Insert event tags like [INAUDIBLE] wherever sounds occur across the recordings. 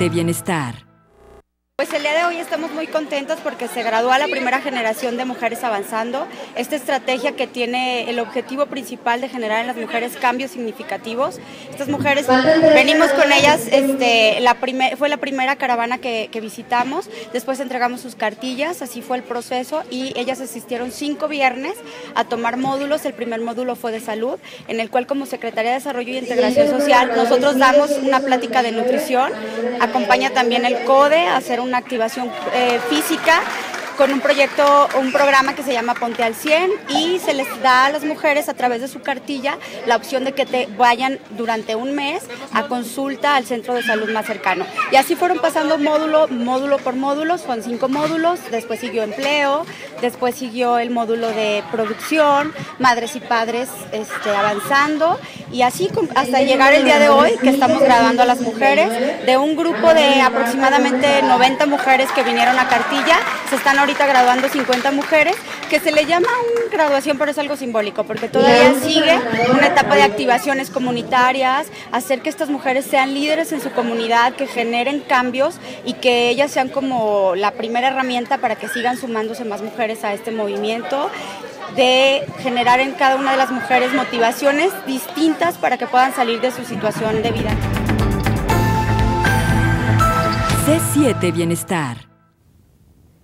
de Bienestar. Pues el día de hoy estamos muy contentos porque se gradúa la primera generación de Mujeres Avanzando, esta estrategia que tiene el objetivo principal de generar en las mujeres cambios significativos. Estas mujeres, venimos con ellas, este, la fue la primera caravana que, que, visitamos, después entregamos sus cartillas, así fue el proceso y ellas asistieron cinco viernes a tomar módulos. El primer módulo fue de salud, en el cual como Secretaría de Desarrollo y Integración Social nosotros damos una plática de nutrición, acompaña también el CODE a hacer un una activación eh, física con un proyecto, un programa que se llama Ponte al 100 y se les da a las mujeres a través de su cartilla la opción de que te vayan durante un mes a consulta al centro de salud más cercano. Y así fueron pasando módulo, módulo por módulo, son cinco módulos, después siguió empleo, Después siguió el módulo de producción, madres y padres este, avanzando y así hasta llegar el día de hoy que estamos graduando a las mujeres de un grupo de aproximadamente 90 mujeres que vinieron a Cartilla. Se están ahorita graduando 50 mujeres que se le llama una graduación, pero es algo simbólico, porque todavía sigue una etapa de activaciones comunitarias, hacer que estas mujeres sean líderes en su comunidad, que generen cambios y que ellas sean como la primera herramienta para que sigan sumándose más mujeres a este movimiento de generar en cada una de las mujeres motivaciones distintas para que puedan salir de su situación de vida. C7 Bienestar.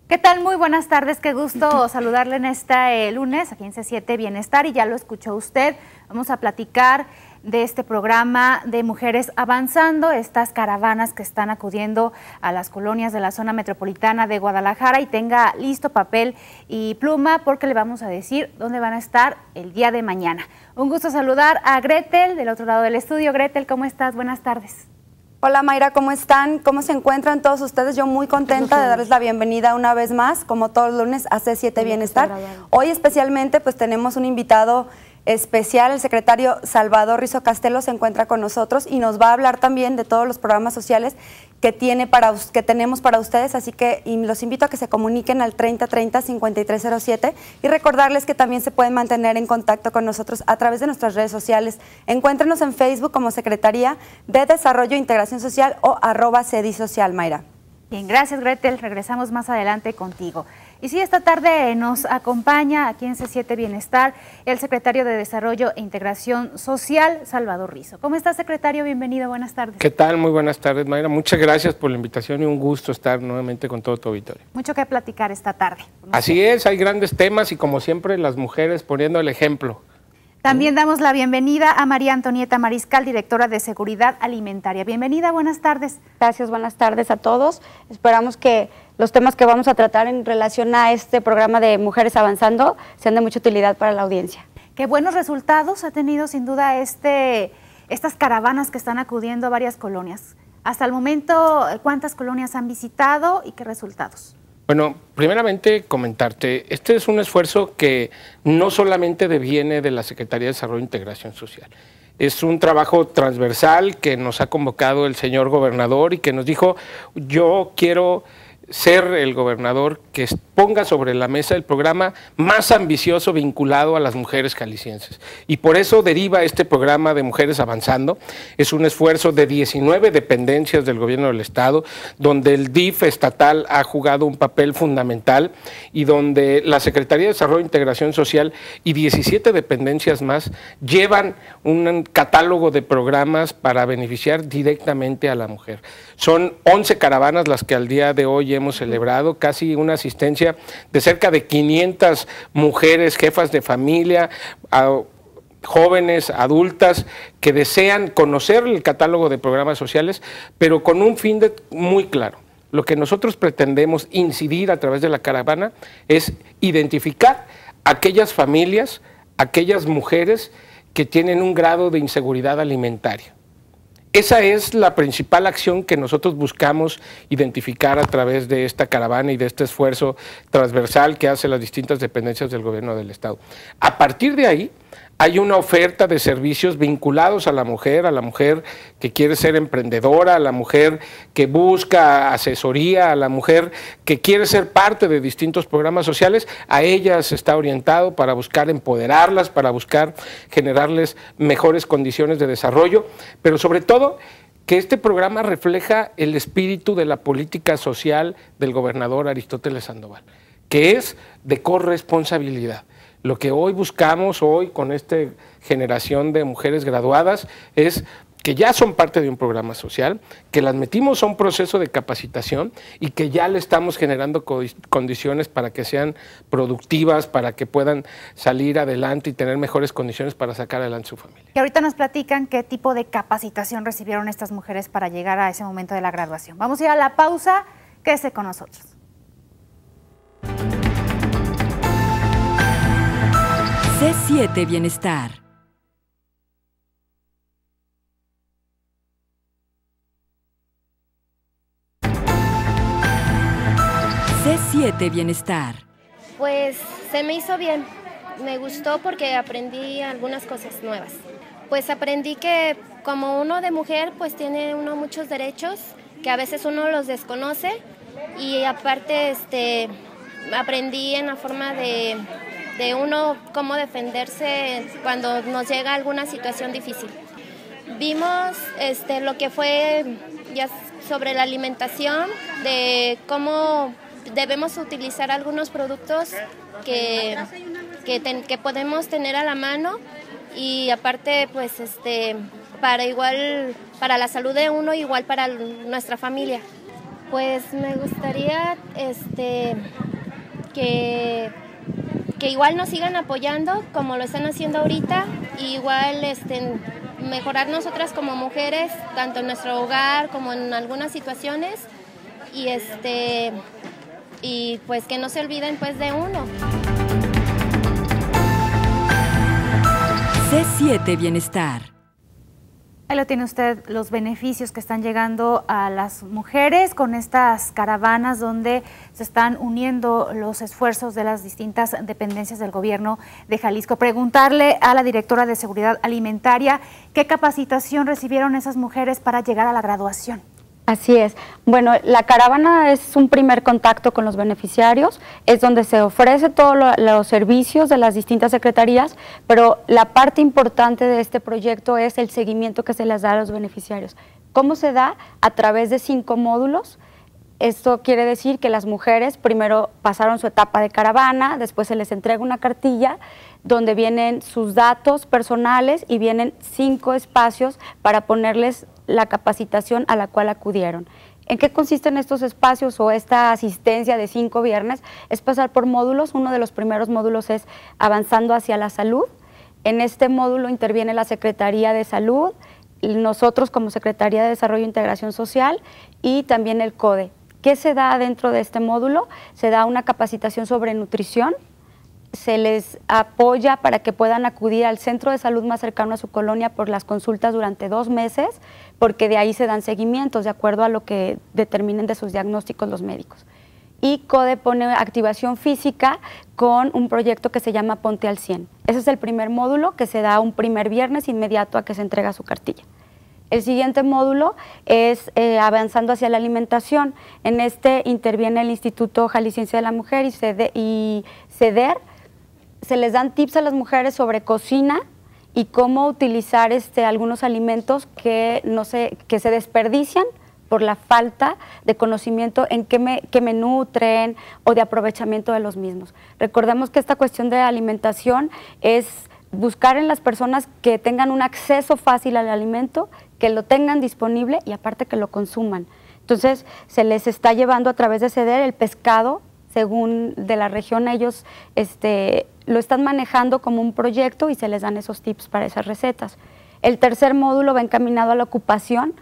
¿Qué tal? Muy buenas tardes, qué gusto [CLEARS THROAT] saludarle en este lunes a en Bienestar y ya lo escuchó usted. Vamos a platicar de este programa de Mujeres Avanzando, estas caravanas que están acudiendo a las colonias de la zona metropolitana de Guadalajara y tenga listo papel y pluma porque le vamos a decir dónde van a estar el día de mañana. Un gusto saludar a Gretel del otro lado del estudio. Gretel, ¿cómo estás? Buenas tardes. Hola Mayra, ¿cómo están? ¿Cómo se encuentran todos ustedes? Yo muy contenta de darles la bienvenida una vez más, como todos los lunes, a C7 Bienestar. Hoy especialmente pues tenemos un invitado especial. El secretario Salvador Rizo Castelo se encuentra con nosotros y nos va a hablar también de todos los programas sociales que, tiene para, que tenemos para ustedes, así que los invito a que se comuniquen al 3030-5307 y recordarles que también se pueden mantener en contacto con nosotros a través de nuestras redes sociales. Encuéntrenos en Facebook como Secretaría de Desarrollo e Integración Social o arroba Social, Mayra. Bien, gracias Gretel, regresamos más adelante contigo. Y sí, esta tarde nos acompaña aquí en C7 Bienestar el secretario de Desarrollo e Integración Social, Salvador Rizo. ¿Cómo está, secretario? Bienvenido, buenas tardes. ¿Qué tal? Muy buenas tardes, Mayra. Muchas gracias por la invitación y un gusto estar nuevamente con todo tu auditorio. Mucho que platicar esta tarde. Así es, hay grandes temas y como siempre las mujeres poniendo el ejemplo. También damos la bienvenida a María Antonieta Mariscal, directora de Seguridad Alimentaria. Bienvenida, buenas tardes. Gracias, buenas tardes a todos. Esperamos que los temas que vamos a tratar en relación a este programa de Mujeres Avanzando sean de mucha utilidad para la audiencia. Qué buenos resultados ha tenido sin duda este, estas caravanas que están acudiendo a varias colonias. Hasta el momento, ¿cuántas colonias han visitado y qué resultados? Bueno, primeramente comentarte, este es un esfuerzo que no solamente deviene de la Secretaría de Desarrollo e Integración Social. Es un trabajo transversal que nos ha convocado el señor gobernador y que nos dijo, yo quiero ser el gobernador que ponga sobre la mesa el programa más ambicioso vinculado a las mujeres jaliscienses. Y por eso deriva este programa de Mujeres Avanzando. Es un esfuerzo de 19 dependencias del gobierno del Estado, donde el DIF estatal ha jugado un papel fundamental y donde la Secretaría de Desarrollo e Integración Social y 17 dependencias más llevan un catálogo de programas para beneficiar directamente a la mujer. Son 11 caravanas las que al día de hoy hemos celebrado casi una asistencia de cerca de 500 mujeres, jefas de familia, jóvenes, adultas, que desean conocer el catálogo de programas sociales, pero con un fin muy claro. Lo que nosotros pretendemos incidir a través de la caravana es identificar aquellas familias, aquellas mujeres que tienen un grado de inseguridad alimentaria. Esa es la principal acción que nosotros buscamos identificar a través de esta caravana y de este esfuerzo transversal que hacen las distintas dependencias del gobierno del Estado. A partir de ahí, hay una oferta de servicios vinculados a la mujer, a la mujer que quiere ser emprendedora, a la mujer que busca asesoría, a la mujer que quiere ser parte de distintos programas sociales, a ellas está orientado para buscar empoderarlas, para buscar generarles mejores condiciones de desarrollo, pero sobre todo que este programa refleja el espíritu de la política social del gobernador Aristóteles Sandoval, que es de corresponsabilidad. Lo que hoy buscamos, hoy con esta generación de mujeres graduadas, es que ya son parte de un programa social, que las metimos a un proceso de capacitación y que ya le estamos generando condiciones para que sean productivas, para que puedan salir adelante y tener mejores condiciones para sacar adelante su familia. Y ahorita nos platican qué tipo de capacitación recibieron estas mujeres para llegar a ese momento de la graduación. Vamos a ir a la pausa, quédese con nosotros. c 7 Bienestar. C7 Bienestar. Pues se me hizo bien. Me gustó porque aprendí algunas cosas nuevas. Pues aprendí que como uno de mujer pues tiene uno muchos derechos que a veces uno los desconoce y aparte este aprendí en la forma de de uno cómo defenderse cuando nos llega alguna situación difícil. Vimos este, lo que fue ya sobre la alimentación, de cómo debemos utilizar algunos productos que, que, podemos tener a la mano y aparte pues este para igual para la salud de uno igual para nuestra familia pues me gustaría este que que igual nos sigan apoyando como lo están haciendo ahorita, igual este, mejorar nosotras como mujeres, tanto en nuestro hogar como en algunas situaciones, y, este, y pues que no se olviden pues de uno. C7 Bienestar. Ahí lo tiene usted, los beneficios que están llegando a las mujeres con estas caravanas donde se están uniendo los esfuerzos de las distintas dependencias del gobierno de Jalisco. Preguntarle a la directora de Seguridad Alimentaria qué capacitación recibieron esas mujeres para llegar a la graduación. Así es. Bueno, la caravana es un primer contacto con los beneficiarios, es donde se ofrece todos los servicios de las distintas secretarías, pero la parte importante de este proyecto es el seguimiento que se les da a los beneficiarios. ¿Cómo se da? A través de cinco módulos. Esto quiere decir que las mujeres primero pasaron su etapa de caravana, después se les entrega una cartilla donde vienen sus datos personales y vienen cinco espacios para ponerles la capacitación a la cual acudieron. ¿En qué consisten estos espacios o esta asistencia de cinco viernes? Es pasar por módulos. Uno de los primeros módulos es Avanzando hacia la Salud. En este módulo interviene la Secretaría de Salud, nosotros como Secretaría de Desarrollo e Integración Social y también el CODE. ¿Qué se da dentro de este módulo? Se da una capacitación sobre nutrición, se les apoya para que puedan acudir al centro de salud más cercano a su colonia por las consultas durante dos meses, porque de ahí se dan seguimientos de acuerdo a lo que determinen de sus diagnósticos los médicos. Y CODE pone activación física con un proyecto que se llama Ponte al 100. Ese es el primer módulo que se da un primer viernes inmediato a que se entrega su cartilla. El siguiente módulo es eh, avanzando hacia la alimentación. En este interviene el Instituto Jalisciense de la Mujer y, y CEDER se les dan tips a las mujeres sobre cocina y cómo utilizar este, algunos alimentos que, no se, que se desperdician por la falta de conocimiento en qué me, me nutren o de aprovechamiento de los mismos. Recordemos que esta cuestión de alimentación es buscar en las personas que tengan un acceso fácil al alimento, que lo tengan disponible y aparte que lo consuman. Entonces se les está llevando a través de ceder el pescado, según de la región ellos este, lo están manejando como un proyecto y se les dan esos tips para esas recetas. El tercer módulo va encaminado a la ocupación.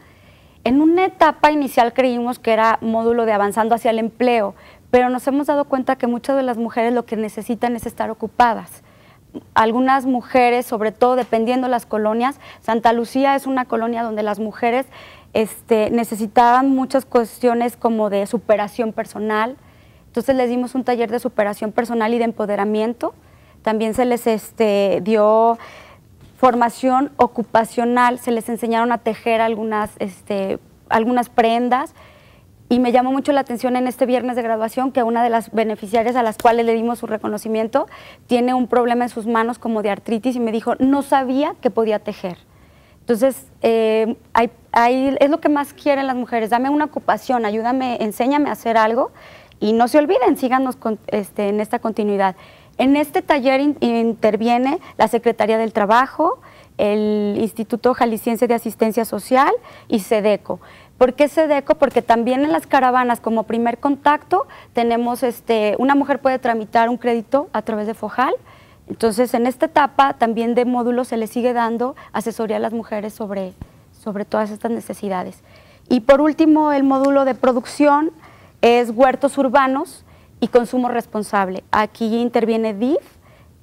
En una etapa inicial creímos que era módulo de avanzando hacia el empleo, pero nos hemos dado cuenta que muchas de las mujeres lo que necesitan es estar ocupadas. Algunas mujeres, sobre todo dependiendo las colonias, Santa Lucía es una colonia donde las mujeres este, necesitaban muchas cuestiones como de superación personal, entonces les dimos un taller de superación personal y de empoderamiento también se les este, dio formación ocupacional, se les enseñaron a tejer algunas, este, algunas prendas. Y me llamó mucho la atención en este viernes de graduación que una de las beneficiarias a las cuales le dimos su reconocimiento tiene un problema en sus manos como de artritis y me dijo, no sabía que podía tejer. Entonces, eh, es lo que más quieren las mujeres, dame una ocupación, ayúdame, enséñame a hacer algo y no se olviden, síganos este, en esta continuidad. En este taller interviene la Secretaría del Trabajo, el Instituto Jalisciense de Asistencia Social y SEDECO. ¿Por qué SEDECO? Porque también en las caravanas, como primer contacto, tenemos este, una mujer puede tramitar un crédito a través de FOJAL. Entonces, en esta etapa también de módulo se le sigue dando asesoría a las mujeres sobre, sobre todas estas necesidades. Y por último, el módulo de producción es huertos urbanos, y consumo responsable. Aquí interviene DIF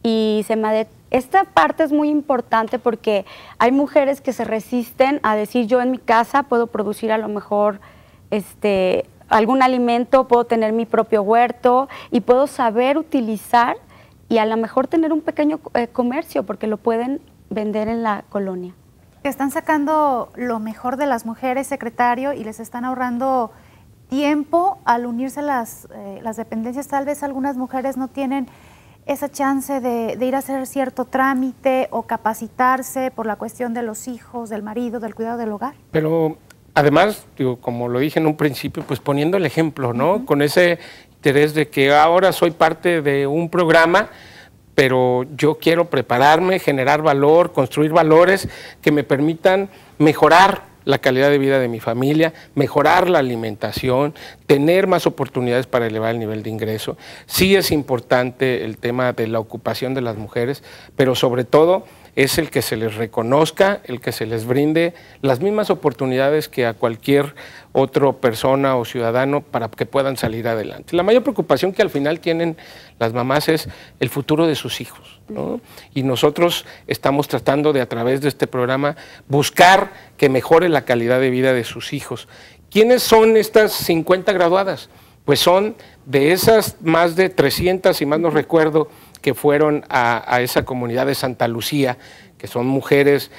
y SEMADET. Esta parte es muy importante porque hay mujeres que se resisten a decir yo en mi casa puedo producir a lo mejor este, algún alimento, puedo tener mi propio huerto y puedo saber utilizar y a lo mejor tener un pequeño eh, comercio porque lo pueden vender en la colonia. Están sacando lo mejor de las mujeres, secretario, y les están ahorrando tiempo al unirse las, eh, las dependencias. Tal vez algunas mujeres no tienen esa chance de, ir a hacer cierto trámite o capacitarse por la cuestión de los hijos, del marido, del cuidado del hogar. Pero además, como lo dije en un principio, pues poniendo el ejemplo, ¿no? Con ese interés de que ahora soy parte de un programa, pero yo quiero prepararme, generar valor, construir valores que me permitan mejorar la calidad de vida de mi familia, mejorar la alimentación, tener más oportunidades para elevar el nivel de ingreso. Sí es importante el tema de la ocupación de las mujeres, pero sobre todo es el que se les reconozca, el que se les brinde las mismas oportunidades que a cualquier otra persona o ciudadano para que puedan salir adelante. La mayor preocupación que al final tienen las mamás es el futuro de sus hijos. Y nosotros estamos tratando de, a través de este programa, buscar que mejore la calidad de vida de sus hijos. ¿Quiénes son estas 50 graduadas? Pues son de esas más de 300, si más no recuerdo, que fueron a, esa comunidad de Santa Lucía, que son mujeres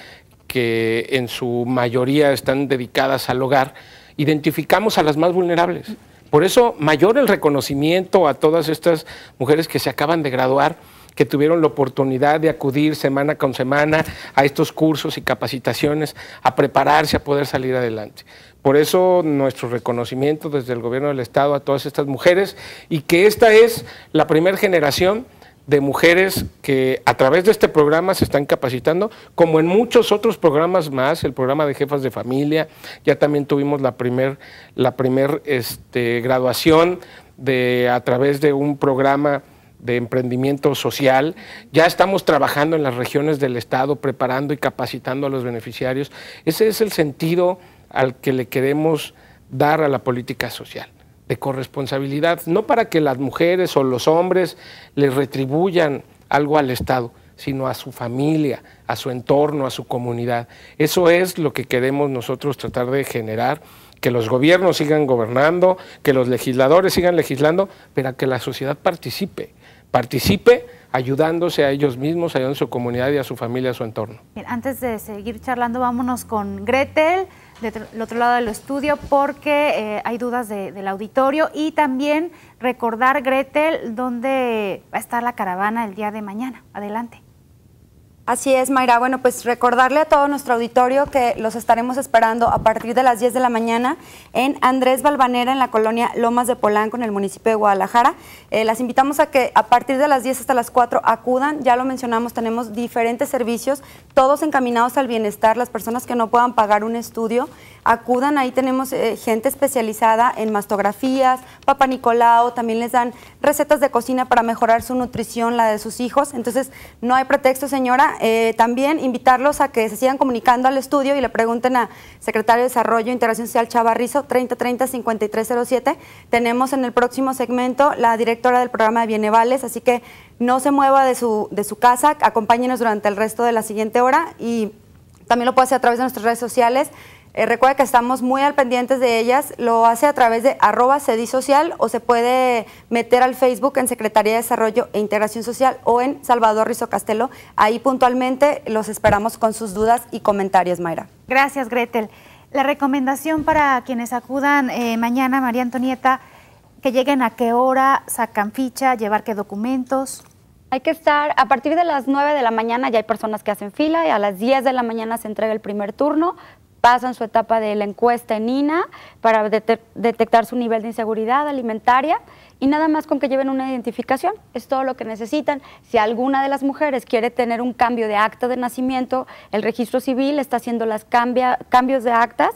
que en su mayoría están dedicadas al hogar, identificamos a las más vulnerables. Por eso, mayor el reconocimiento a todas estas mujeres que se acaban de graduar, que tuvieron la oportunidad de acudir semana con semana a estos cursos y capacitaciones, a prepararse a poder salir adelante. Por eso, nuestro reconocimiento desde el Gobierno del Estado a todas estas mujeres y que esta es la primera generación de mujeres que a través de este programa se están capacitando, como en muchos otros programas más, el programa de jefas de familia, ya también tuvimos la primera la primer este, graduación de, a través de un programa de emprendimiento social. Ya estamos trabajando en las regiones del Estado, preparando y capacitando a los beneficiarios. Ese es el sentido al que le queremos dar a la política social de corresponsabilidad, no para que las mujeres o los hombres les retribuyan algo al Estado, sino a su familia, a su entorno, a su comunidad. Eso es lo que queremos nosotros tratar de generar, que los gobiernos sigan gobernando, que los legisladores sigan legislando, pero que la sociedad participe, participe ayudándose a ellos mismos, ayudando a su comunidad y a su familia, a su entorno. antes de seguir charlando, vámonos con Gretel del otro lado del estudio porque eh, hay dudas del auditorio y también recordar, Gretel, dónde va a estar la caravana el día de mañana. Adelante. Así es, Mayra. Bueno, pues recordarle a todo nuestro auditorio que los estaremos esperando a partir de las 10 de la mañana en Andrés Balvanera, en la colonia Lomas de Polanco, en el municipio de Guadalajara. Eh, las invitamos a que a partir de las 10 hasta las 4 acudan. Ya lo mencionamos, tenemos diferentes servicios, todos encaminados al bienestar, las personas que no puedan pagar un estudio acudan, ahí tenemos eh, gente especializada en mastografías, papá Nicolao también les dan recetas de cocina para mejorar su nutrición, la de sus hijos. Entonces, no hay pretexto, señora. Eh, también invitarlos a que se sigan comunicando al estudio y le pregunten a Secretario de Desarrollo e Integración Social Chavarrizo, 3030-5307. Tenemos en el próximo segmento la directora del programa de Bienevales, así que no se mueva de su, de su casa, acompáñenos durante el resto de la siguiente hora y también lo puede hacer a través de nuestras redes sociales. Eh, recuerda que estamos muy al pendientes de ellas. Lo hace a través de arroba Social o se puede meter al Facebook en Secretaría de Desarrollo e Integración Social o en Salvador Rizo Castelo. Ahí puntualmente los esperamos con sus dudas y comentarios, Mayra. Gracias, Gretel. La recomendación para quienes acudan eh, mañana, María Antonieta, que lleguen a qué hora, sacan ficha, llevar qué documentos. Hay que estar, a partir de las 9 de la mañana ya hay personas que hacen fila y a las 10 de la mañana se entrega el primer turno, pasan su etapa de la encuesta en INA para detectar su nivel de inseguridad alimentaria y nada más con que lleven una identificación, es todo lo que necesitan. Si alguna de las mujeres quiere tener un cambio de acta de nacimiento, el registro civil está haciendo los cambios de actas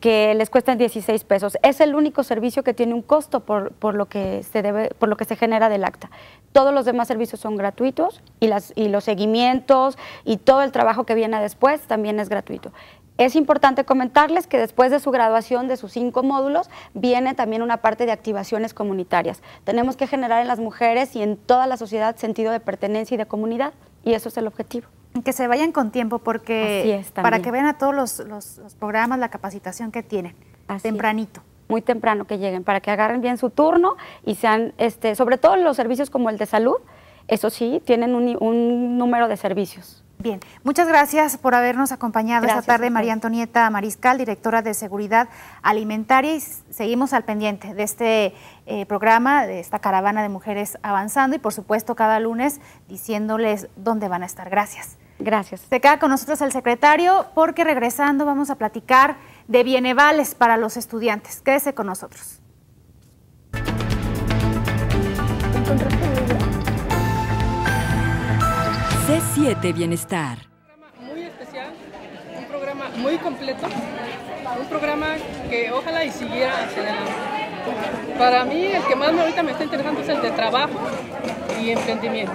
que les cuestan 16 pesos. Es el único servicio que tiene un costo por, por, lo, que se debe, por lo que se genera del acta. Todos los demás servicios son gratuitos y, las, y los seguimientos y todo el trabajo que viene después también es gratuito. Es importante comentarles que después de su graduación de sus cinco módulos viene también una parte de activaciones comunitarias. Tenemos que generar en las mujeres y en toda la sociedad sentido de pertenencia y de comunidad y eso es el objetivo. Que se vayan con tiempo porque para que vean a todos los, programas, la capacitación que tienen, tempranito. muy temprano que lleguen para que agarren bien su turno y sean, este, sobre todo los servicios como el de salud, eso sí, tienen un número de servicios Bien, muchas gracias por habernos acompañado esta tarde, María Antonieta Mariscal, directora de Seguridad Alimentaria. Y seguimos al pendiente de este eh, programa, de esta caravana de mujeres avanzando y, por supuesto, cada lunes diciéndoles dónde van a estar. Gracias. Gracias. Se queda con nosotros el secretario porque regresando vamos a platicar de bienevales para los estudiantes. Quédese con nosotros. C7 Bienestar. Muy especial, un programa muy completo, un programa que ojalá y siguiera Para mí el que más ahorita me está interesando es el de trabajo y emprendimiento.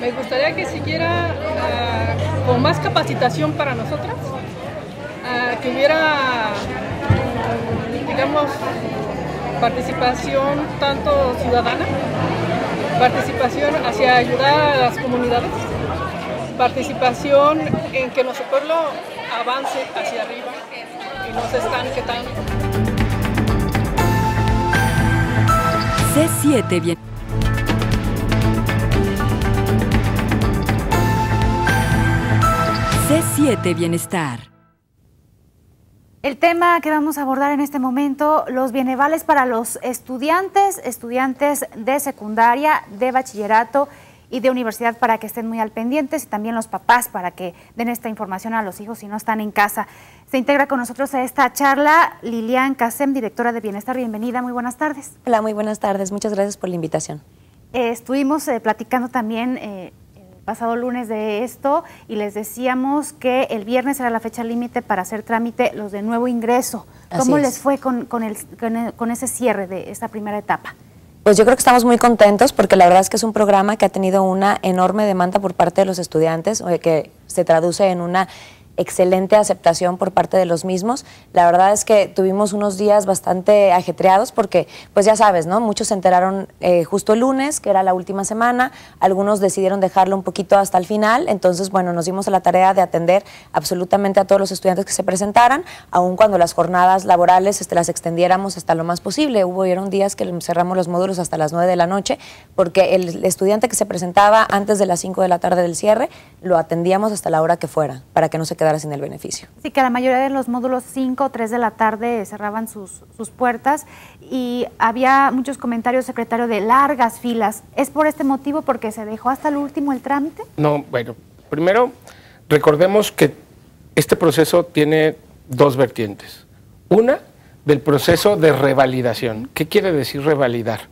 Me gustaría que siguiera ah, con más capacitación para nosotras, ah, que hubiera, digamos, participación tanto ciudadana participación hacia ayudar a las comunidades, participación en que nuestro pueblo avance hacia arriba y nos estanque C7 bien. C7 Bienestar. El tema que vamos a abordar en este momento, los bienevales para los estudiantes, estudiantes de secundaria, de bachillerato y de universidad para que estén muy al pendiente, y también los papás para que den esta información a los hijos si no están en casa. Se integra con nosotros a esta charla Lilian Casem, directora de Bienestar. Bienvenida, muy buenas tardes. Hola, muy buenas tardes. Muchas gracias por la invitación. Eh, estuvimos eh, platicando también eh, pasado lunes de esto y les decíamos que el viernes era la fecha límite para hacer trámite los de nuevo ingreso. ¿Cómo les fue con, con, con ese cierre de esta primera etapa? Pues yo creo que estamos muy contentos porque la verdad es que es un programa que ha tenido una enorme demanda por parte de los estudiantes, eh, que se traduce en una excelente aceptación por parte de los mismos. La verdad es que tuvimos unos días bastante ajetreados porque, pues ya sabes, ¿no? Muchos se enteraron eh, justo el lunes, que era la última semana, algunos decidieron dejarlo un poquito hasta el final, entonces, bueno, nos dimos a la tarea de atender absolutamente a todos los estudiantes que se presentaran, aun cuando las jornadas laborales este, las extendiéramos hasta lo más posible. Hubo días que cerramos los módulos hasta las 9 de la noche porque el estudiante que se presentaba antes de las 5 de la tarde del cierre, lo atendíamos hasta la hora que fuera, para que no se sin el beneficio. Sí, que la mayoría de los módulos 5 o 3 de la tarde cerraban sus, sus puertas y había muchos comentarios, secretario, de largas filas. ¿Es por este motivo porque se dejó hasta el último el trámite? No, bueno, primero recordemos que este proceso tiene dos vertientes. Una, del proceso de revalidación. ¿Qué quiere decir revalidar?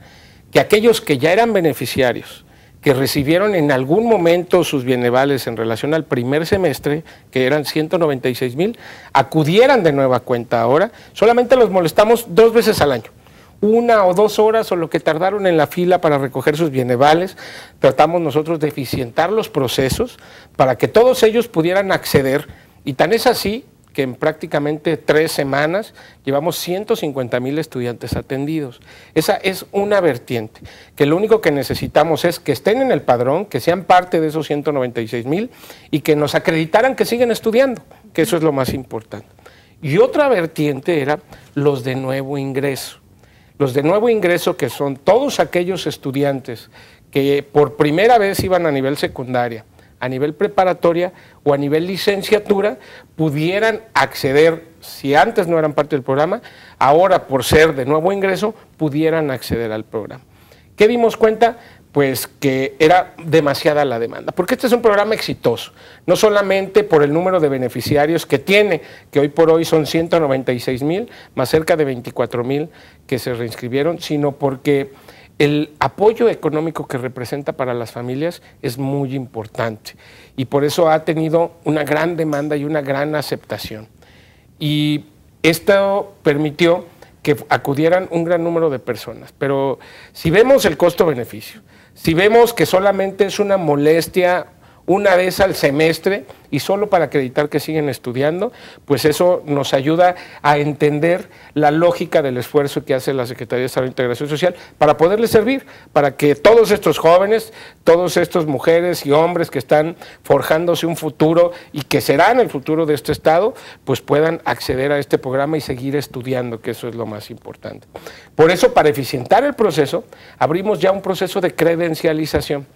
Que aquellos que ya eran beneficiarios que recibieron en algún momento sus bienevales en relación al primer semestre, que eran 196 mil, acudieran de nueva cuenta ahora. Solamente los molestamos dos veces al año una o dos horas o lo que tardaron en la fila para recoger sus bienevales. Tratamos nosotros de eficientar los procesos para que todos ellos pudieran acceder. Y tan es así que en prácticamente tres semanas llevamos 150 mil estudiantes atendidos. Esa es una vertiente, que lo único que necesitamos es que estén en el padrón, que sean parte de esos 196 mil y que nos acreditaran que siguen estudiando, que eso es lo más importante. Y otra vertiente era los de nuevo ingreso. Los de nuevo ingreso que son todos aquellos estudiantes que por primera vez iban a nivel secundaria, a nivel preparatoria o a nivel licenciatura pudieran acceder, si antes no eran parte del programa, ahora por ser de nuevo ingreso, pudieran acceder al programa. ¿Qué dimos cuenta? Pues que era demasiada la demanda, porque este es un programa exitoso, no solamente por el número de beneficiarios que tiene, que hoy por hoy son 196 mil, más cerca de 24 mil que se reinscribieron, sino porque el apoyo económico que representa para las familias es muy importante y por eso ha tenido una gran demanda y una gran aceptación. Y esto permitió que acudieran un gran número de personas. Pero si vemos el costo-beneficio, si vemos que solamente es una molestia una vez al semestre y solo para acreditar que siguen estudiando, pues eso nos ayuda a entender la lógica del esfuerzo que hace la Secretaría de Salud de Integración Social para poderles servir, para que todos estos jóvenes, todos estos mujeres y hombres que están forjándose un futuro y que serán el futuro de este Estado, pues puedan acceder a este programa y seguir estudiando, que eso es lo más importante. Por eso, para eficientar el proceso, abrimos ya un proceso de credencialización.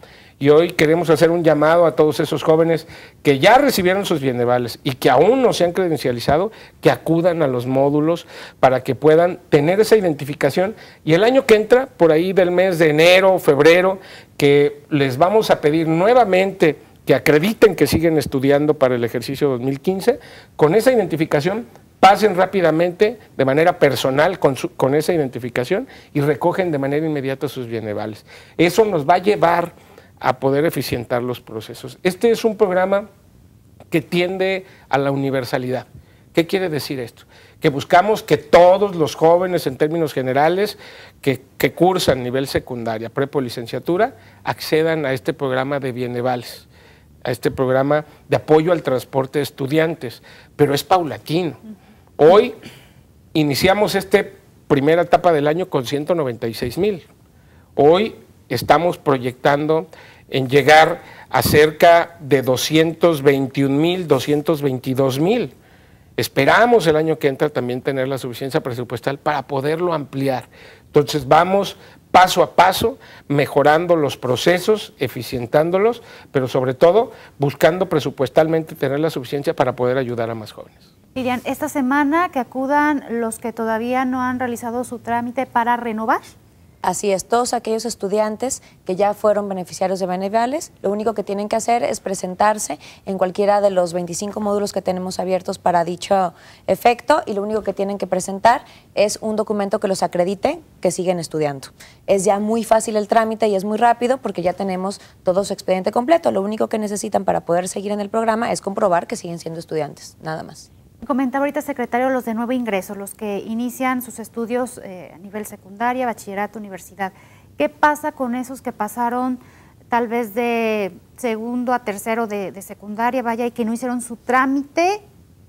Y hoy queremos hacer un llamado a todos esos jóvenes que ya recibieron sus bienevales y que aún no se han credencializado, que acudan a los módulos para que puedan tener esa identificación. Y el año que entra, por ahí del mes de enero, o febrero, que les vamos a pedir nuevamente que acrediten que siguen estudiando para el ejercicio 2015, con esa identificación pasen rápidamente de manera personal con, con esa identificación y recogen de manera inmediata sus bienevales. Eso nos va a llevar a poder eficientar los procesos. Este es un programa que tiende a la universalidad. ¿Qué quiere decir esto? Que buscamos que todos los jóvenes, en términos generales, que, cursan nivel secundaria, licenciatura, accedan a este programa de bienevales a este programa de apoyo al transporte de estudiantes, pero es paulatino. Hoy iniciamos esta primera etapa del año con 196 mil. Hoy estamos proyectando en llegar a cerca de 221 mil, 222 mil. Esperamos el año que entra también tener la suficiencia presupuestal para poderlo ampliar. Entonces vamos paso a paso, mejorando los procesos, eficientándolos, pero sobre todo buscando presupuestalmente tener la suficiencia para poder ayudar a más jóvenes. Miriam, esta semana que acudan los que todavía no han realizado su trámite para renovar. Así es, todos aquellos estudiantes que ya fueron beneficiarios de Benevales, lo único que tienen que hacer es presentarse en cualquiera de los 25 módulos que tenemos abiertos para dicho efecto y lo único que tienen que presentar es un documento que los acredite que siguen estudiando. Es ya muy fácil el trámite y es muy rápido porque ya tenemos todo su expediente completo. Lo único que necesitan para poder seguir en el programa es comprobar que siguen siendo estudiantes, nada más. Comentaba ahorita, secretario, los de nuevo ingreso, los que inician sus estudios eh, a nivel secundaria, bachillerato, universidad. ¿Qué pasa con esos que pasaron tal vez de segundo a tercero de, secundaria, vaya, y que no hicieron su trámite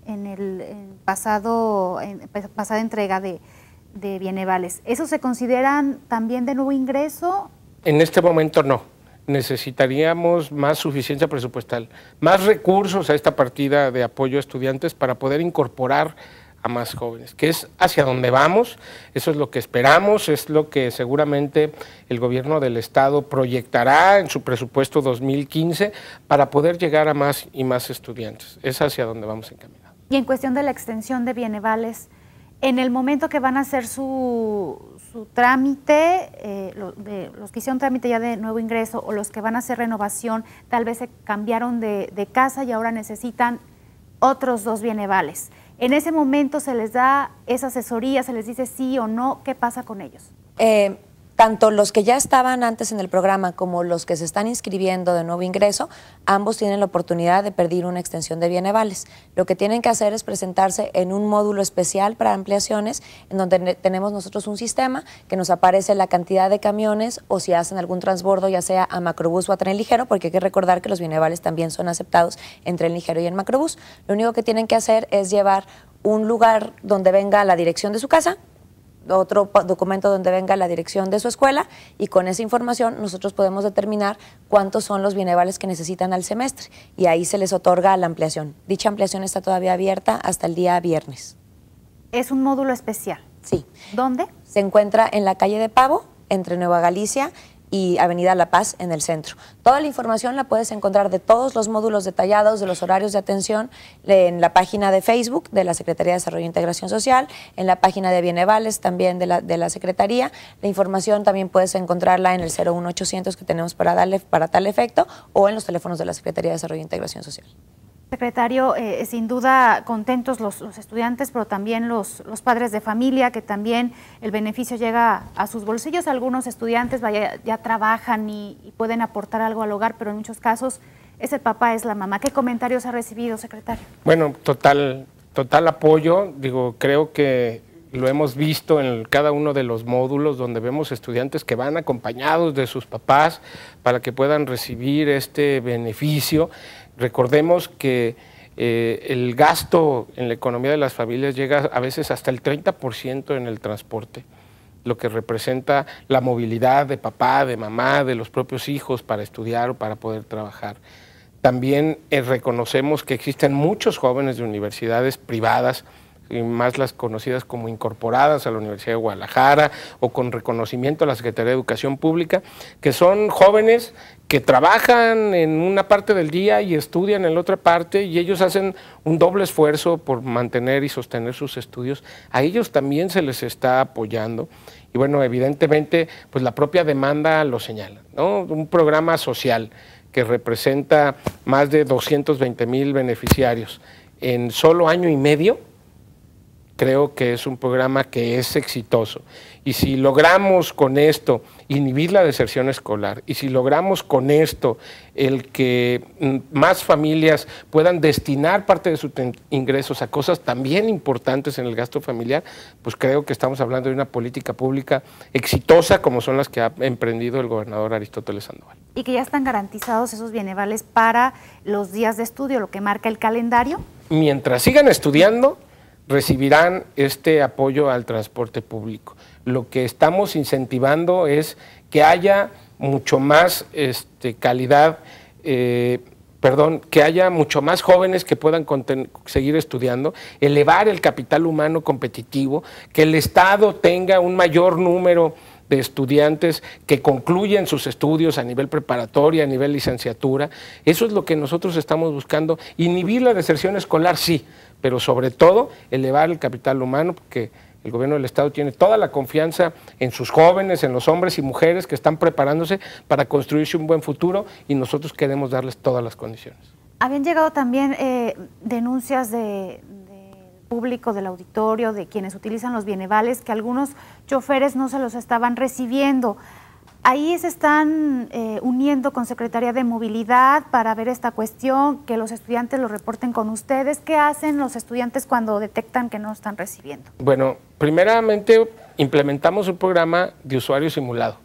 en el pasado, en, pues, pasada entrega de, de bienevales? ¿Esos se consideran también de nuevo ingreso? En este momento no necesitaríamos más suficiencia presupuestal, más recursos a esta partida de apoyo a estudiantes para poder incorporar a más jóvenes, que es hacia donde vamos, eso es lo que esperamos, es lo que seguramente el gobierno del Estado proyectará en su presupuesto 2015 para poder llegar a más y más estudiantes. Es hacia donde vamos encaminados. Y en cuestión de la extensión de bienes vales. En el momento que van a hacer su, su trámite, eh, los que hicieron trámite ya de nuevo ingreso o los que van a hacer renovación, tal vez se cambiaron de, de casa y ahora necesitan otros dos bienevales. En ese momento se les da esa asesoría, se les dice sí o no, ¿qué pasa con ellos? Eh, tanto los que ya estaban antes en el programa como los que se están inscribiendo de nuevo ingreso, ambos tienen la oportunidad de pedir una extensión de bienavales. Lo que tienen que hacer es presentarse en un módulo especial para ampliaciones, en donde tenemos nosotros un sistema que nos aparece la cantidad de camiones o si hacen algún transbordo, ya sea a macrobús o a tren ligero, porque hay que recordar que los bienevales también son aceptados entre el ligero y el macrobús. Lo único que tienen que hacer es llevar un lugar donde venga la dirección de su casa, otro documento donde venga la dirección de su escuela y con esa información nosotros podemos determinar cuántos son los bienevales que necesitan al semestre y ahí se les otorga la ampliación. Dicha ampliación está todavía abierta hasta el día viernes. Es un módulo especial. Sí. ¿Dónde? Se encuentra en la calle de Pavo, entre Nueva Galicia y Avenida La Paz en el centro. Toda la información la puedes encontrar de todos los módulos detallados, de los horarios de atención, en la página de Facebook de la Secretaría de Desarrollo e Integración Social, en la página de Bienevales también de la, Secretaría. La información también puedes encontrarla en el 01800 que tenemos para, darle, para tal efecto o en los teléfonos de la Secretaría de Desarrollo e Integración Social. Secretario, eh, eh, sin duda contentos los, estudiantes, pero también los, padres de familia, que también el beneficio llega a sus bolsillos. Algunos estudiantes ya trabajan y, pueden aportar algo al hogar, pero en muchos casos ese papá, es la mamá. ¿Qué comentarios ha recibido, secretario? Bueno, total, total apoyo. Digo, creo que lo hemos visto en cada uno de los módulos donde vemos estudiantes que van acompañados de sus papás para que puedan recibir este beneficio. Recordemos que eh, el gasto en la economía de las familias llega a veces hasta el 30% en el transporte, lo que representa la movilidad de papá, de mamá, de los propios hijos para estudiar o para poder trabajar. También eh, reconocemos que existen muchos jóvenes de universidades privadas, más las conocidas como incorporadas a la Universidad de Guadalajara o con reconocimiento a la Secretaría de Educación Pública, que son jóvenes que trabajan en una parte del día y estudian en la otra parte y ellos hacen un doble esfuerzo por mantener y sostener sus estudios, a ellos también se les está apoyando. Y bueno, evidentemente, pues la propia demanda lo señala, Un programa social que representa más de 220 mil beneficiarios en solo año y medio, creo que es un programa que es exitoso. Y si logramos con esto inhibir la deserción escolar, y si logramos con esto el que mm, más familias puedan destinar parte de sus ingresos a cosas también importantes en el gasto familiar, pues creo que estamos hablando de una política pública exitosa como son las que ha emprendido el gobernador Aristóteles Sandoval. Y que ya están garantizados esos bienevales para los días de estudio, lo que marca el calendario. Mientras sigan estudiando, recibirán este apoyo al transporte público. Lo que estamos incentivando es que haya mucho más este, calidad, eh, perdón, que haya mucho más jóvenes que puedan seguir estudiando, elevar el capital humano competitivo, que el Estado tenga un mayor número de estudiantes que concluyen sus estudios a nivel preparatoria, a nivel licenciatura. Eso es lo que nosotros estamos buscando. Inhibir la deserción escolar, sí, pero sobre todo elevar el capital humano, porque el gobierno del Estado tiene toda la confianza en sus jóvenes, en los hombres y mujeres que están preparándose para construirse un buen futuro y nosotros queremos darles todas las condiciones. Habían llegado también eh, denuncias de, del público, del auditorio, de quienes utilizan los bienevales, que algunos choferes no se los estaban recibiendo. Ahí se están eh, uniendo con Secretaría de Movilidad para ver esta cuestión, que los estudiantes lo reporten con ustedes. ¿Qué hacen los estudiantes cuando detectan que no están recibiendo? Bueno, primeramente implementamos un programa de usuario simulado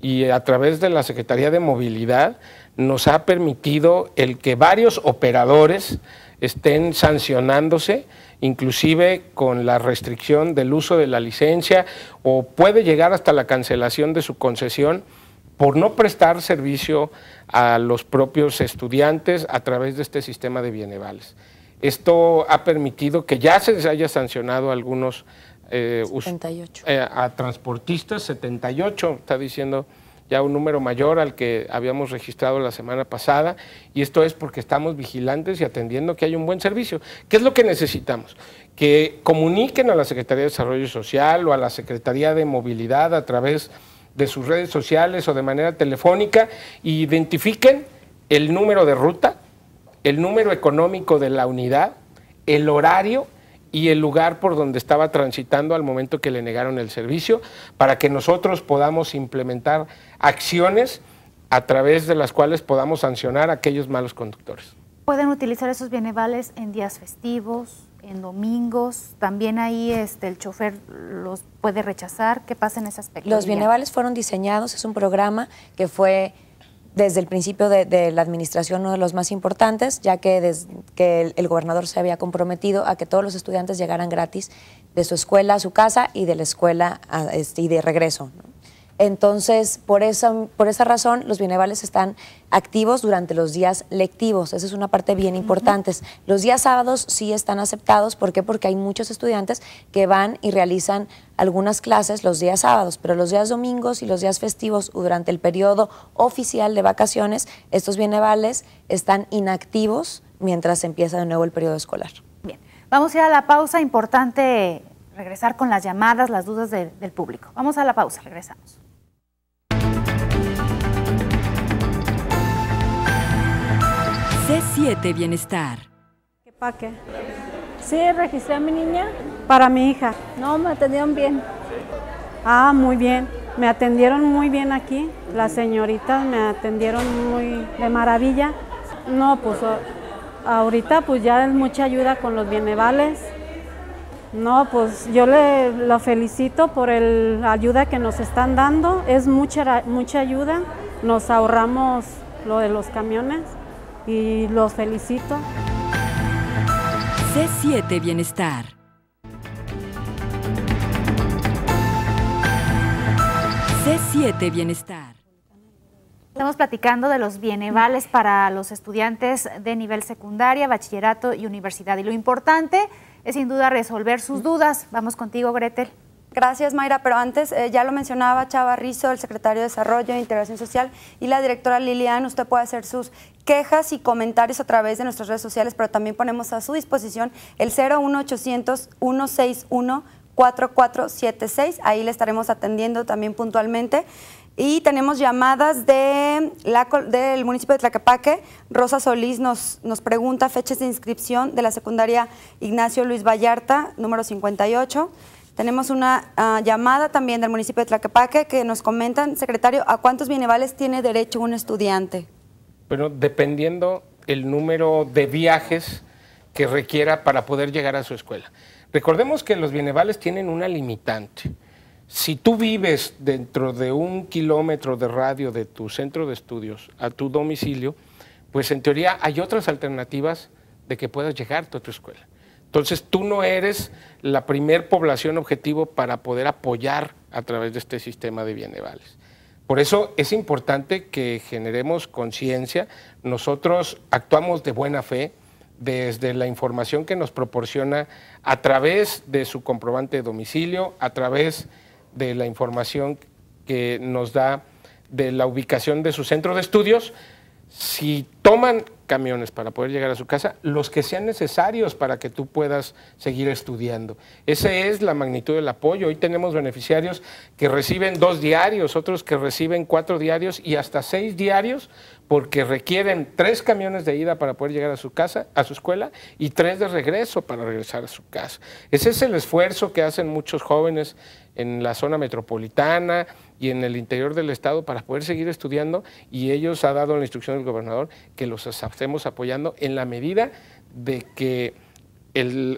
y a través de la Secretaría de Movilidad nos ha permitido el que varios operadores estén sancionándose, inclusive con la restricción del uso de la licencia o puede llegar hasta la cancelación de su concesión por no prestar servicio a los propios estudiantes a través de este sistema de bienevales. Esto ha permitido que ya se les haya sancionado a algunos 78. Eh, eh, a transportistas, 78 está diciendo ya un número mayor al que habíamos registrado la semana pasada, y esto es porque estamos vigilantes y atendiendo que hay un buen servicio. ¿Qué es lo que necesitamos? Que comuniquen a la Secretaría de Desarrollo Social o a la Secretaría de Movilidad a través de sus redes sociales o de manera telefónica, e identifiquen el número de ruta, el número económico de la unidad, el horario y el lugar por donde estaba transitando al momento que le negaron el servicio, para que nosotros podamos implementar acciones a través de las cuales podamos sancionar a aquellos malos conductores. Pueden utilizar esos bienevales en días festivos, en domingos, también ahí este, el chofer los puede rechazar. ¿Qué pasa en ese aspecto? Los bienevales fueron diseñados, es un programa que fue desde el principio de, la administración uno de los más importantes, ya que, que el, gobernador se había comprometido a que todos los estudiantes llegaran gratis de su escuela a su casa y de la escuela este, y de regreso. Entonces, por esa, por esa razón, los bienevales están activos durante los días lectivos. Esa es una parte bien importante. Los días sábados sí están aceptados. ¿Por qué? Porque hay muchos estudiantes que van y realizan algunas clases los días sábados, pero los días domingos y los días festivos durante el periodo oficial de vacaciones, estos bienevales están inactivos mientras empieza de nuevo el periodo escolar. Bien, vamos a ir a la pausa. Importante regresar con las llamadas, las dudas del público. Vamos a la pausa, regresamos. C7 Bienestar. ¿Qué Sí, registré a mi niña. Para mi hija. No, me atendieron bien. Ah, muy bien. Me atendieron muy bien aquí. Las señoritas me atendieron muy de maravilla. No, pues ahorita pues ya es mucha ayuda con los bienevales. No, pues yo le felicito por el, la ayuda que nos están dando. Es mucha mucha ayuda. Nos ahorramos lo de los camiones y los felicito. C7 Bienestar. C7 Bienestar. Estamos platicando de los bienevales para los estudiantes de nivel secundaria, bachillerato y universidad. Y lo importante es sin duda resolver sus dudas. Vamos contigo, Gretel. Gracias, Mayra. Pero antes, eh, ya lo mencionaba Chava Rizo, el secretario de Desarrollo e Integración Social, y la directora Liliana, Usted puede hacer sus quejas y comentarios a través de nuestras redes sociales, pero también ponemos a su disposición el 01800 161 4476. Ahí le estaremos atendiendo también puntualmente. Y tenemos llamadas de la, del municipio de Tlaquepaque. Rosa Solís nos, nos pregunta fechas de inscripción de la secundaria Ignacio Luis Vallarta, número 58. Tenemos una ah, llamada también del municipio de Tlaquepaque que nos comentan, secretario, ¿a cuántos bienevales tiene derecho un estudiante? Bueno, dependiendo el número de viajes que requiera para poder llegar a su escuela. Recordemos que los bienevales tienen una limitante. Si tú vives dentro de un kilómetro de radio de tu centro de estudios a tu domicilio, pues en teoría hay otras alternativas de que puedas llegar a tu escuela. Entonces tú no eres la primer población objetivo para poder apoyar a través de este sistema de vales. Por eso es importante que generemos conciencia. Nosotros actuamos de buena fe desde la información que nos proporciona a través de su comprobante de domicilio, a través de la información que nos da de la ubicación de su centro de estudios, si toman camiones para poder llegar a su casa, los que sean necesarios para que tú puedas seguir estudiando. Esa es la magnitud del apoyo. Hoy tenemos beneficiarios que reciben dos diarios, otros que reciben cuatro diarios y hasta seis diarios porque requieren tres camiones de ida para poder llegar a su casa, a su escuela, y tres de regreso para regresar a su casa. Ese es el esfuerzo que hacen muchos jóvenes en la zona metropolitana, y en el interior del Estado para poder seguir estudiando y ellos ha dado la instrucción del gobernador que los estemos apoyando en la medida de que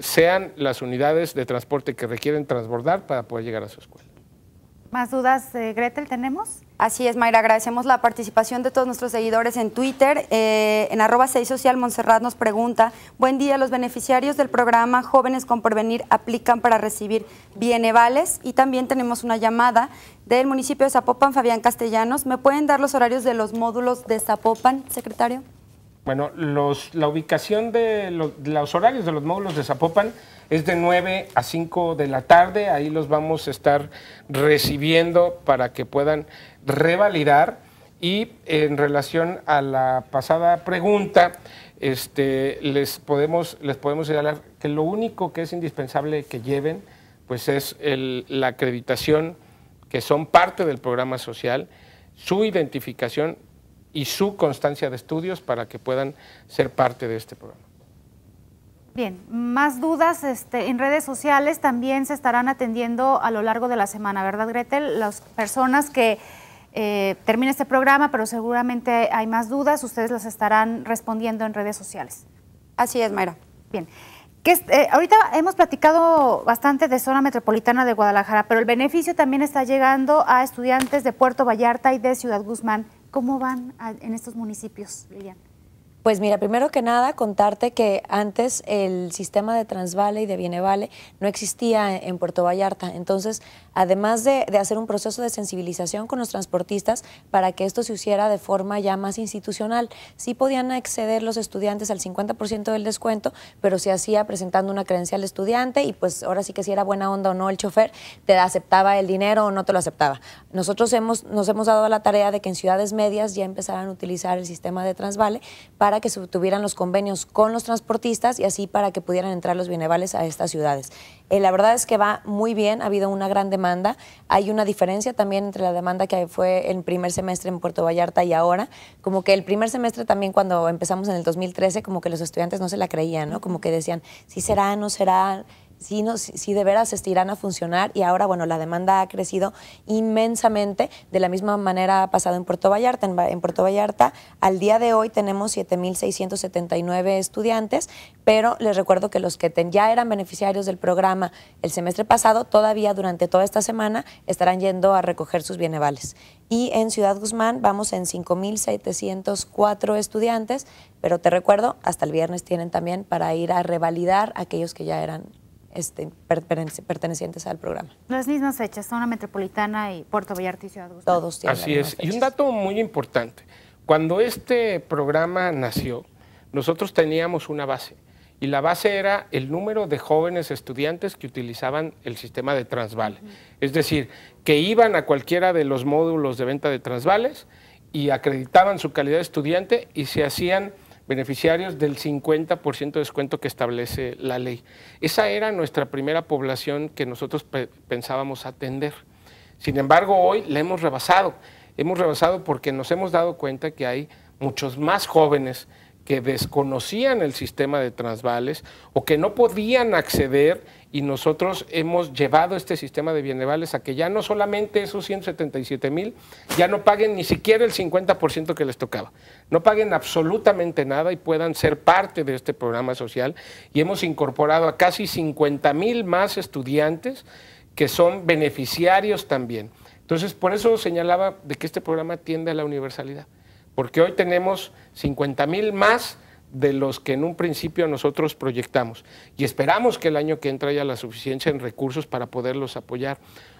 sean las unidades de transporte que requieren transbordar para poder llegar a su escuela. ¿Más dudas, eh, Gretel, tenemos? Así es, Mayra. Agradecemos la participación de todos nuestros seguidores en Twitter. Eh, en arroba 6 social, Monserrat nos pregunta, buen día, los beneficiarios del programa Jóvenes con Porvenir aplican para recibir bienevales y también tenemos una llamada del municipio de Zapopan, Fabián Castellanos. ¿Me pueden dar los horarios de los módulos de Zapopan, secretario? Bueno, los, la ubicación de los, los horarios de los módulos de Zapopan es de 9 a 5 de la tarde, ahí los vamos a estar recibiendo para que puedan revalidar. Y en relación a la pasada pregunta, este, les, podemos, les podemos señalar que lo único que es indispensable que lleven pues es la acreditación que son parte del programa social, su identificación y su constancia de estudios para que puedan ser parte de este programa. Bien, más dudas este, en redes sociales también se estarán atendiendo a lo largo de la semana, ¿verdad, Gretel? Las personas que eh, Termina este programa, pero seguramente hay más dudas, ustedes las estarán respondiendo en redes sociales. Así es, Mayra. Bien. Que, eh, ahorita hemos platicado bastante de zona metropolitana de Guadalajara, pero el beneficio también está llegando a estudiantes de Puerto Vallarta y de Ciudad Guzmán. ¿Cómo van en estos municipios, Liliana? Pues mira, primero que nada, contarte que antes el sistema de Transvale y de Bienevale no existía en Puerto Vallarta. Entonces, además de, hacer un proceso de sensibilización con los transportistas para que esto se hiciera de forma ya más institucional, sí podían acceder los estudiantes al 50% del descuento, pero se hacía presentando una credencial estudiante y pues ahora sí que si era buena onda o no el chofer, te aceptaba el dinero o no te lo aceptaba. Nosotros hemos, nos hemos dado la tarea de que en ciudades medias ya empezaran a utilizar el sistema de Transvale para que se obtuvieran los convenios con los transportistas y así para que pudieran entrar los bienavales a estas ciudades. Eh, la verdad es que va muy bien, ha habido una gran demanda. Hay una diferencia también entre la demanda que fue el primer semestre en Puerto Vallarta y ahora. Como que el primer semestre también cuando empezamos en el 2013, como que los estudiantes no se la creían, ¿no? Como que decían, sí será, no será si, de veras este, irán a funcionar y ahora, bueno, la demanda ha crecido inmensamente. De la misma manera ha pasado en Puerto Vallarta. En, Puerto Vallarta, al día de hoy tenemos 7.679 estudiantes, pero les recuerdo que los que ya eran beneficiarios del programa el semestre pasado, todavía durante toda esta semana estarán yendo a recoger sus bienevales. Y en Ciudad Guzmán vamos en 5.704 estudiantes, pero te recuerdo, hasta el viernes tienen también para ir a revalidar aquellos que ya eran este, pertenecientes al programa. Las mismas fechas, zona metropolitana y Puerto Vallarta y Ciudad Todos Así es. Y un dato muy importante. Cuando este programa nació, nosotros teníamos una base. Y la base era el número de jóvenes estudiantes que utilizaban el sistema de transvales. Es decir, que iban a cualquiera de los módulos de venta de Transvales y acreditaban su calidad de estudiante y se hacían beneficiarios del 50% de descuento que establece la ley. Esa era nuestra primera población que nosotros pensábamos atender. Sin embargo, hoy la hemos rebasado. Hemos rebasado porque nos hemos dado cuenta que hay muchos más jóvenes que desconocían el sistema de Transvales o que no podían acceder y nosotros hemos llevado este sistema de vales a que ya no solamente esos 177 mil, ya no paguen ni siquiera el 50% que les tocaba, no paguen absolutamente nada y puedan ser parte de este programa social. Y hemos incorporado a casi 50 mil más estudiantes que son beneficiarios también. Entonces, por eso señalaba de que este programa tiende a la universalidad porque hoy tenemos 50 mil más de los que en un principio nosotros proyectamos y esperamos que el año que entra haya la suficiencia en recursos para poderlos apoyar.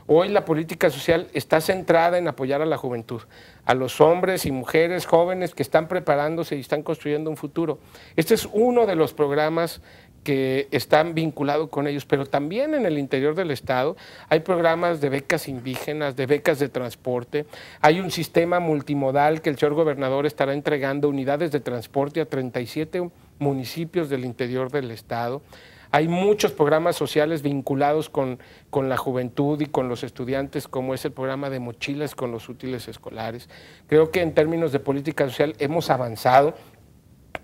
Hoy la política social está centrada en apoyar a la juventud, a los hombres y mujeres jóvenes que están preparándose y están construyendo un futuro. Este es uno de los programas que están vinculados con ellos, pero también en el interior del Estado hay programas de becas indígenas, de becas de transporte, hay un sistema multimodal que el señor gobernador estará entregando unidades de transporte a 37 municipios del interior del Estado. Hay muchos programas sociales vinculados con, con, la juventud y con los estudiantes, como es el programa de mochilas con los útiles escolares. Creo que en términos de política social hemos avanzado.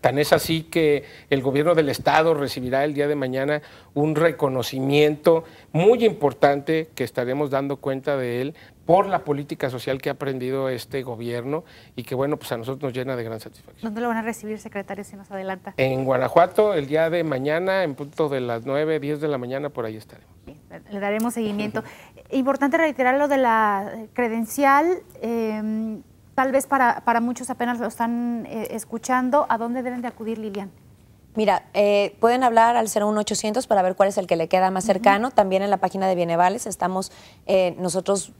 Tan es así que el gobierno del Estado recibirá el día de mañana un reconocimiento muy importante que estaremos dando cuenta de él por la política social que ha aprendido este gobierno y que, bueno, pues a nosotros nos llena de gran satisfacción. ¿Dónde lo van a recibir, secretario, si nos adelanta? En Guanajuato, el día de mañana, en punto de las 9, 10 de la mañana, por ahí estaremos. Le daremos seguimiento. Importante reiterar lo de la credencial. Em, tal vez para, para muchos apenas lo están eh, escuchando, ¿a dónde deben de acudir, Lilian? Mira, eh, pueden hablar al 01800 para ver cuál es el que le queda más cercano. También en la página de Bienevales estamos eh, nosotros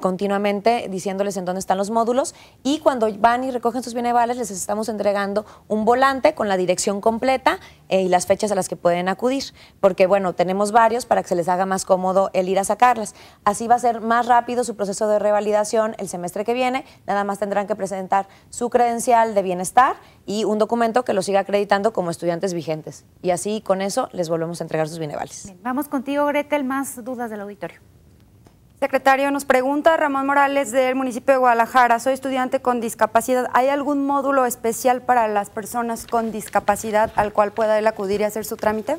continuamente diciéndoles en dónde están los módulos y cuando van y recogen sus vales les estamos entregando un volante con la dirección completa eh, y las fechas a las que pueden acudir, porque bueno, tenemos varios para que se les haga más cómodo el ir a sacarlas. Así va a ser más rápido su proceso de revalidación el semestre que viene, nada más tendrán que presentar su credencial de bienestar y un documento que los siga acreditando como estudiantes vigentes. Y así con eso les volvemos a entregar sus bienes vamos contigo, Gretel, más dudas del auditorio. Secretario, nos pregunta Ramón Morales del municipio de Guadalajara, soy estudiante con discapacidad, ¿hay algún módulo especial para las personas con discapacidad al cual pueda él acudir y hacer su trámite?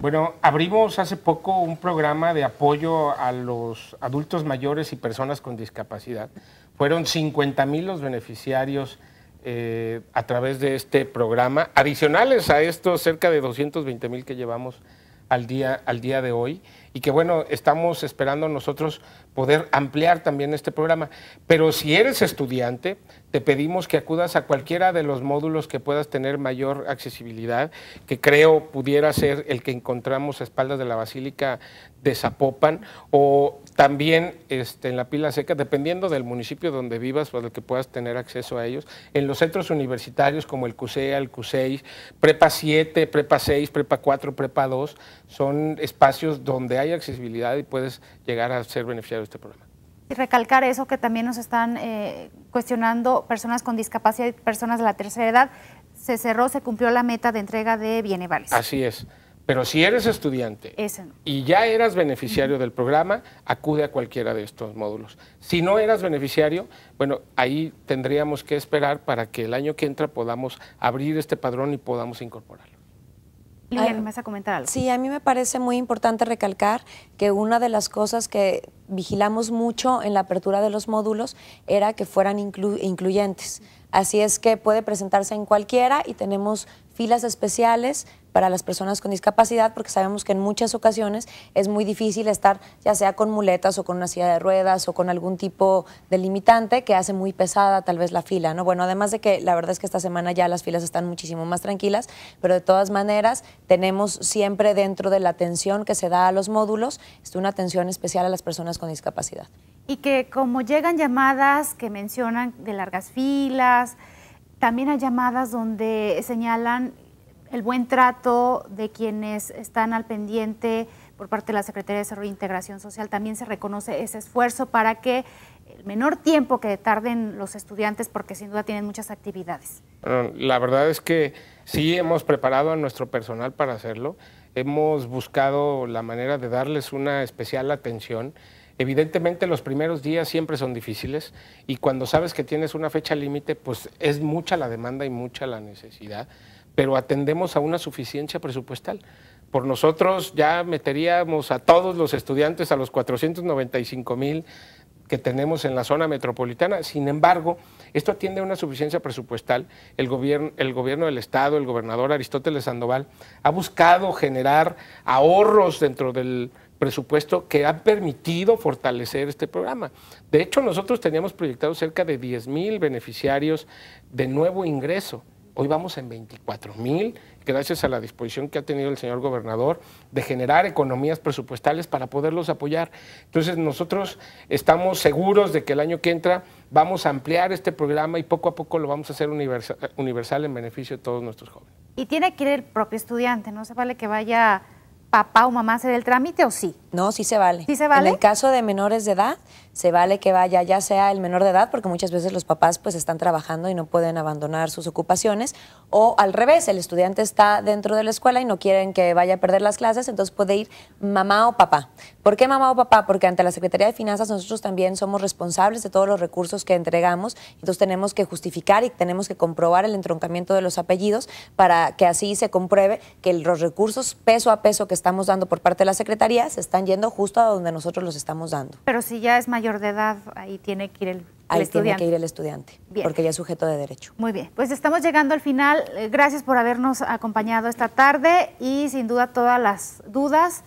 Bueno, abrimos hace poco un programa de apoyo a los adultos mayores y personas con discapacidad. Fueron 50 mil los beneficiarios eh, a través de este programa, adicionales a estos cerca de 220 mil que llevamos al día, al día de hoy y que bueno, estamos esperando nosotros poder ampliar también este programa. Pero si eres estudiante, te pedimos que acudas a cualquiera de los módulos que puedas tener mayor accesibilidad, que creo pudiera ser el que encontramos a espaldas de la Basílica de Zapopan o también este, en la pila seca, dependiendo del municipio donde vivas o pues, del que puedas tener acceso a ellos, en los centros universitarios como el CUSEA, el CU6, Prepa 7, Prepa 6, Prepa 4, Prepa 2, son espacios donde hay hay accesibilidad y puedes llegar a ser beneficiario de este programa. Y recalcar eso que también nos están eh, cuestionando personas con discapacidad y personas de la tercera edad. Se cerró, se cumplió la meta de entrega de bienevales. Así es. Pero si eres estudiante y ya eras beneficiario del programa, acude a cualquiera de estos módulos. Si no eras beneficiario, bueno, ahí tendríamos que esperar para que el año que entra podamos abrir este padrón y podamos incorporarlo. Lilian, ¿me vas a comentar algo? Sí, a mí me parece muy importante recalcar que una de las cosas que vigilamos mucho en la apertura de los módulos era que fueran incluyentes. Así es que puede presentarse en cualquiera y tenemos filas especiales para las personas con discapacidad, porque sabemos que en muchas ocasiones es muy difícil estar ya sea con muletas o con una silla de ruedas o con algún tipo de limitante que hace muy pesada tal vez la fila, ¿no? Bueno, además de que la verdad es que esta semana ya las filas están muchísimo más tranquilas, pero de todas maneras tenemos siempre dentro de la atención que se da a los módulos, es este, una atención especial a las personas con discapacidad. Y que como llegan llamadas que mencionan de largas filas, también hay llamadas donde señalan el buen trato de quienes están al pendiente por parte de la Secretaría de Desarrollo e Integración Social. También se reconoce ese esfuerzo para que el menor tiempo que tarden los estudiantes, porque sin duda tienen muchas actividades. Ah, la verdad es que sí hemos preparado a nuestro personal para hacerlo. Hemos buscado la manera de darles una especial atención. Evidentemente los primeros días siempre son difíciles y cuando sabes que tienes una fecha límite, pues es mucha la demanda y mucha la necesidad, pero atendemos a una suficiencia presupuestal. Por nosotros ya meteríamos a todos los estudiantes, a los 495 mil que tenemos en la zona metropolitana. Sin embargo, esto atiende a una suficiencia presupuestal. El gobierno, el gobierno del Estado, el gobernador Aristóteles Sandoval, ha buscado generar ahorros dentro del presupuesto que ha permitido fortalecer este programa. De hecho, nosotros teníamos proyectado cerca de 10 mil beneficiarios de nuevo ingreso. Hoy vamos en 24 mil, gracias a la disposición que ha tenido el señor gobernador de generar economías presupuestales para poderlos apoyar. Entonces nosotros estamos seguros de que el año que entra vamos a ampliar este programa y poco a poco lo vamos a hacer universal en beneficio de todos nuestros jóvenes. Y tiene que ir el propio estudiante, no se vale que vaya papá o mamá hacer el trámite o sí? No, sí se vale. se vale? En el caso de menores de edad, se vale que vaya ya sea el menor de edad, porque muchas veces los papás pues están trabajando y no pueden abandonar sus ocupaciones, o al revés, el estudiante está dentro de la escuela y no quieren que vaya a perder las clases, entonces puede ir mamá o papá. ¿Por qué mamá o papá? Porque ante la Secretaría de Finanzas nosotros también somos responsables de todos los recursos que entregamos, entonces tenemos que justificar y tenemos que comprobar el entroncamiento de los apellidos para que así se compruebe que los recursos peso a peso que estamos dando por parte de la Secretaría se están yendo justo a donde nosotros los estamos dando. Pero si ya es mayor de edad, ahí tiene que ir el, estudiante. Ahí tiene que ir el estudiante, porque ya es sujeto de derecho. Muy bien, pues estamos llegando al final. Eh, gracias por habernos acompañado esta tarde y sin duda todas las dudas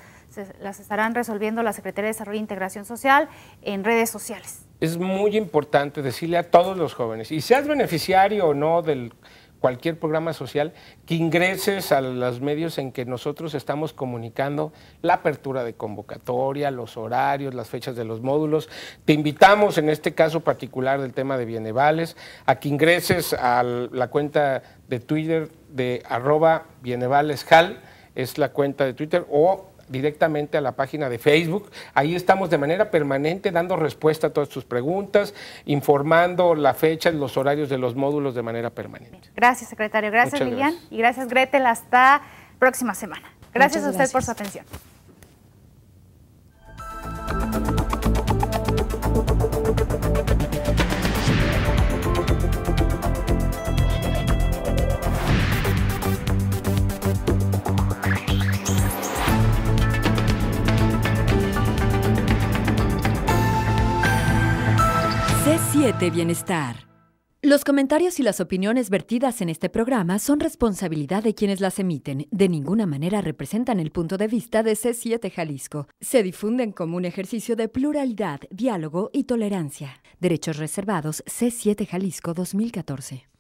las estarán resolviendo la Secretaría de Desarrollo e Integración Social en redes sociales. Es muy importante decirle a todos los jóvenes, y seas beneficiario o no del cualquier programa social, que ingreses a los medios en que nosotros estamos comunicando la apertura de convocatoria, los horarios, las fechas de los módulos. Te invitamos, en este caso particular del tema de Bienevales, a que ingreses a la cuenta de Twitter de arroba Bienevales es la cuenta de Twitter, o directamente a la página de Facebook. Ahí estamos de manera permanente dando respuesta a todas sus preguntas, informando la fecha y los horarios de los módulos de manera permanente. Gracias, secretario. Gracias, Lilian. Y gracias, Gretel. Hasta próxima semana. Gracias a usted por su atención. 7 Bienestar. Los comentarios y las opiniones vertidas en este programa son responsabilidad de quienes las emiten. De ninguna manera representan el punto de vista de C7 Jalisco. Se difunden como un ejercicio de pluralidad, diálogo y tolerancia. Derechos reservados C7 Jalisco 2014.